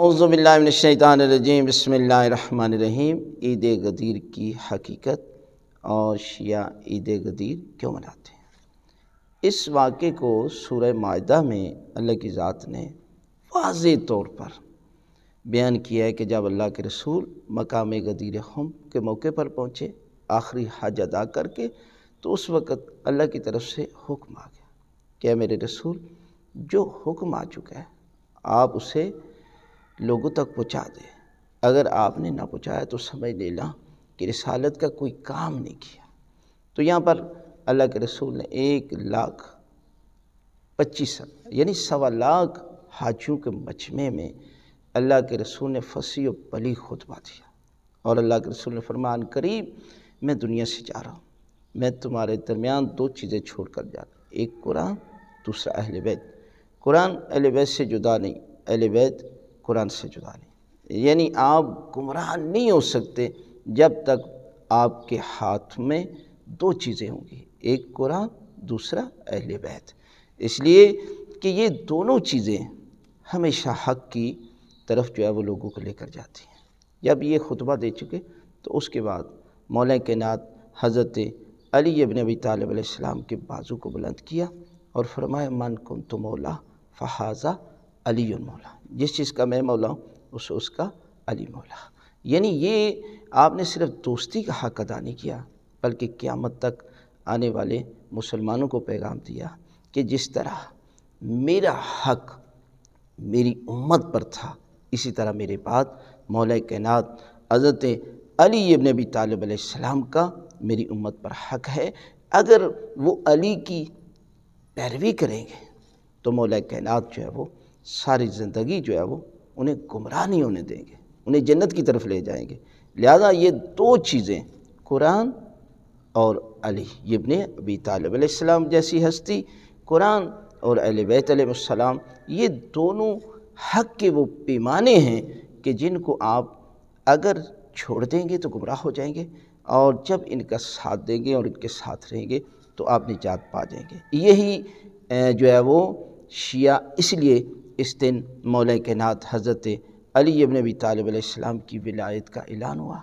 अवज़बिल्लिनशैतानरजीम बसमीम ईद गदीर की हकीकत और शिया ईद गदीर क्यों मनाते हैं इस वाक़े को सूर्य माहा में अल्लाह की ज़ात ने वाज तौर पर बयान किया है कि जब अल्लाह के रसूल मकाम गदीर हम के मौके पर पहुँचे आखिरी हज अदा करके तो उस वक़्त अल्लाह की तरफ से हुक्म आ गया क्या मेरे रसूल जो हुक्म आ चुका है आप उसे लोगों तक पहुँचा दे अगर आपने ना पहुँचाया तो समझ लेना कि रसालत का कोई काम नहीं किया तो यहाँ पर अल्लाह के रसूल ने एक लाख पच्चीस यानी सवा लाख हाजियों के मजमे में अल्लाह के रसूल ने फंसी और पली खुतबा दिया और अल्लाह के रसूल ने फरमान करीब मैं दुनिया से जा रहा हूँ मैं तुम्हारे दरमियान दो चीज़ें छोड़ कर जा रहा हूँ एक कुरान दूसरा अहल वैद कुरान अहल वैद से जुदा नहीं अहल वैद कुरान से जुदा नहीं यानी आप गुमराह नहीं हो सकते जब तक आपके हाथ में दो चीज़ें होंगी एक कुरान दूसरा अहल बैत इसलिए कि ये दोनों चीज़ें हमेशा हक की तरफ जो है वो लोगों को लेकर जाती हैं जब ये खुतबा दे चुके तो उसके बाद मौल के नात हज़रत अली इबन अबी तालब के बाजू को बुलंद किया और फरमाए मन कुम तो मौला फ़हाज़ा अली मौला जिस चीज़ का मैं मौला हूँ उस उसका अली मौला यानी ये आपने सिर्फ दोस्ती का हक अदा नहीं किया बल्कि क़्यामत तक आने वाले मुसलमानों को पैगाम दिया कि जिस तरह मेरा हक मेरी उम्मत पर था इसी तरह मेरे बाद मौल कैनात हज़रत अली इबन अबी तालब सलाम का मेरी उम्मत पर हक है अगर वो अली की पैरवी करेंगे तो मौल कैनात जो है वो सारी ज़िंदगी जो है वो उन्हें गुमराह नहीं होने देंगे उन्हें जन्नत की तरफ ले जाएंगे लिहाजा ये दो चीज़ें कुरान और अली इब्ने इबन अबी तालब जैसी हस्ती कुरान और अल ये दोनों हक के वो पैमाने हैं कि जिनको आप अगर छोड़ देंगे तो गुमराह हो जाएंगे और जब इनका साथ देंगे और इनके साथ रहेंगे तो आप निजात पा जाएंगे यही जो है वो शिया इसलिए इस दिन मौल के नात हज़रत अली अब नबी तालब की विलायत का ऐलान हुआ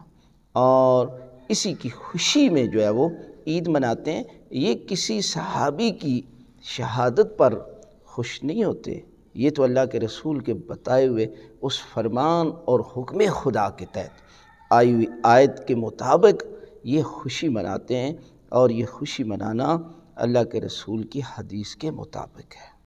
और इसी की खुशी में जो है वो ईद मनाते हैं ये किसी सहाबी की शहादत पर खुश नहीं होते ये तो अल्लाह के रसूल के बताए हुए उस फरमान और हुक्म खुदा के तहत आई हुई आयत के मुताबिक ये खुशी मनाते हैं और ये खुशी मनाना अल्लाह के रसूल की हदीस के मुताबिक है